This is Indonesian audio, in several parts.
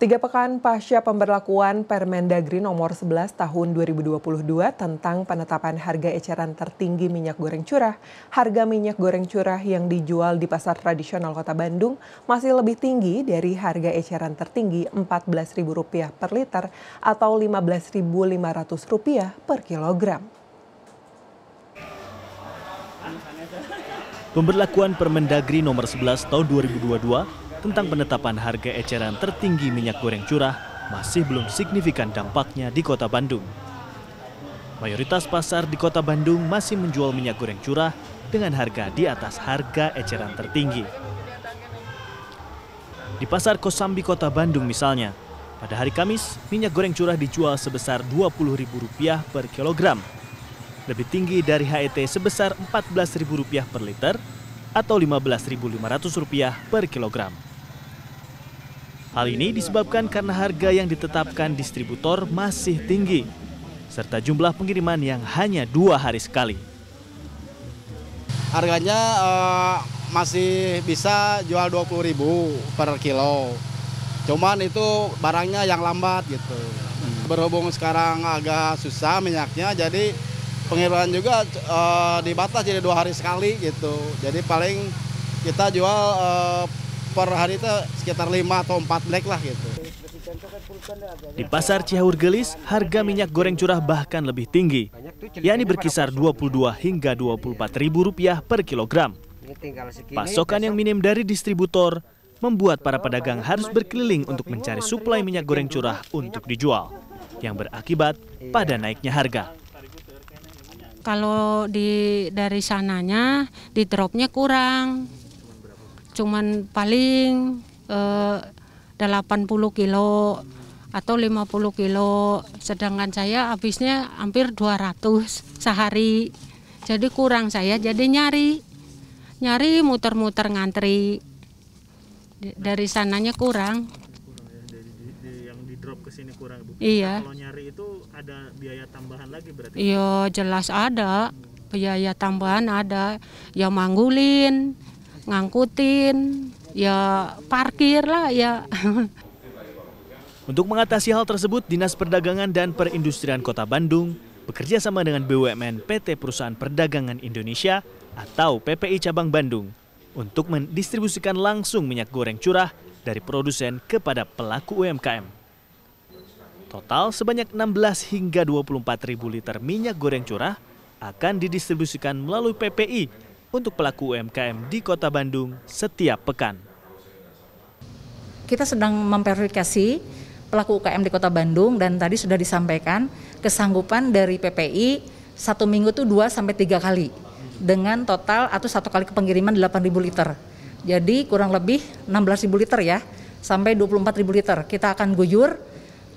Tiga pekan pasca pemberlakuan Permendagri nomor 11 tahun 2022 tentang penetapan harga eceran tertinggi minyak goreng curah, harga minyak goreng curah yang dijual di pasar tradisional kota Bandung masih lebih tinggi dari harga eceran tertinggi Rp14.000 per liter atau Rp15.500 per kilogram. Pemberlakuan Permendagri nomor 11 tahun 2022 tentang penetapan harga eceran tertinggi minyak goreng curah masih belum signifikan dampaknya di kota Bandung. Mayoritas pasar di kota Bandung masih menjual minyak goreng curah dengan harga di atas harga eceran tertinggi. Di pasar Kosambi kota Bandung misalnya, pada hari Kamis, minyak goreng curah dijual sebesar Rp20.000 per kilogram. Lebih tinggi dari HET sebesar Rp14.000 per liter atau Rp15.500 per kilogram. Hal ini disebabkan karena harga yang ditetapkan distributor masih tinggi, serta jumlah pengiriman yang hanya dua hari sekali. Harganya uh, masih bisa jual dua puluh ribu per kilo. Cuman itu barangnya yang lambat gitu. Hmm. Berhubung sekarang agak susah minyaknya, jadi pengiriman juga uh, dibatas jadi dua hari sekali gitu. Jadi paling kita jual uh, per hari itu sekitar 5 atau 4 black lah gitu. Di pasar Cihaur Gelis, harga minyak goreng curah bahkan lebih tinggi, yakni berkisar 22 hingga 24 ribu rupiah per kilogram. Pasokan yang minim dari distributor membuat para pedagang harus berkeliling untuk mencari suplai minyak goreng curah untuk dijual, yang berakibat pada naiknya harga kalau di dari sananya di dropnya kurang cuman paling eh, 80 kilo atau 50 kilo sedangkan saya habisnya hampir 200 sehari jadi kurang saya jadi nyari nyari muter-muter ngantri dari sananya kurang ya, drop kurang Iya. Nah, kalau nyari itu ada biaya tambahan lagi berarti? Iya jelas ada biaya tambahan ada ya manggulin ngangkutin, ya parkir lah ya. Untuk mengatasi hal tersebut, Dinas Perdagangan dan Perindustrian Kota Bandung bekerja sama dengan BUMN PT Perusahaan Perdagangan Indonesia atau PPI Cabang Bandung untuk mendistribusikan langsung minyak goreng curah dari produsen kepada pelaku UMKM. Total sebanyak 16 hingga 24 ribu liter minyak goreng curah akan didistribusikan melalui PPI untuk pelaku UMKM di Kota Bandung setiap pekan. Kita sedang memverifikasi pelaku UKM di Kota Bandung dan tadi sudah disampaikan kesanggupan dari PPI satu minggu itu dua sampai tiga kali dengan total atau satu kali pengiriman 8.000 liter. Jadi kurang lebih 16.000 liter ya sampai 24.000 liter. Kita akan guyur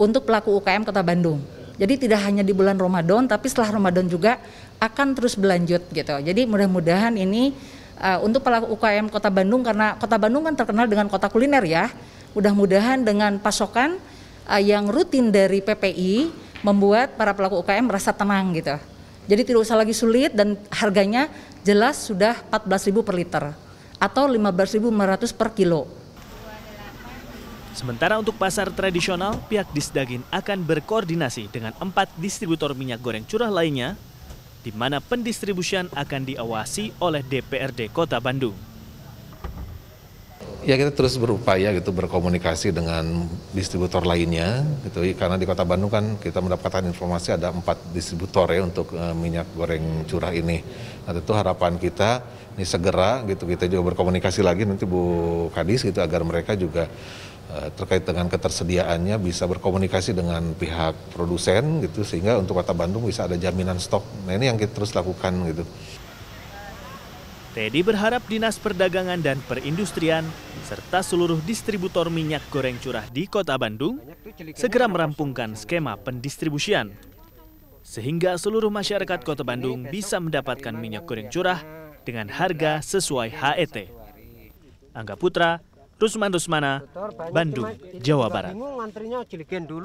untuk pelaku UKM Kota Bandung. Jadi tidak hanya di bulan Ramadan tapi setelah Ramadan juga akan terus berlanjut gitu. Jadi mudah-mudahan ini uh, untuk pelaku UKM Kota Bandung karena Kota Bandung kan terkenal dengan kota kuliner ya. Mudah-mudahan dengan pasokan uh, yang rutin dari PPI membuat para pelaku UKM merasa tenang gitu. Jadi tidak usah lagi sulit dan harganya jelas sudah 14.000 per liter atau 15.500 per kilo. Sementara untuk pasar tradisional, pihak Disdagin akan berkoordinasi dengan empat distributor minyak goreng curah lainnya, di mana pendistribusian akan diawasi oleh DPRD Kota Bandung. Ya kita terus berupaya gitu berkomunikasi dengan distributor lainnya gitu iya, karena di Kota Bandung kan kita mendapatkan informasi ada empat distributor ya untuk e, minyak goreng curah ini. Nah tentu harapan kita ini segera gitu kita juga berkomunikasi lagi nanti Bu Kadis gitu agar mereka juga Eh, terkait dengan ketersediaannya bisa berkomunikasi dengan pihak produsen gitu sehingga untuk kota Bandung bisa ada jaminan stok. Nah ini yang kita terus lakukan gitu. Teddy berharap Dinas Perdagangan dan Perindustrian serta seluruh distributor minyak goreng curah di Kota Bandung segera merampungkan skema pendistribusian sehingga seluruh masyarakat Kota Bandung bisa mendapatkan minyak goreng curah dengan harga sesuai HET. Angga Putra, Rusman Rusmana, Bandung, Jawa Barat.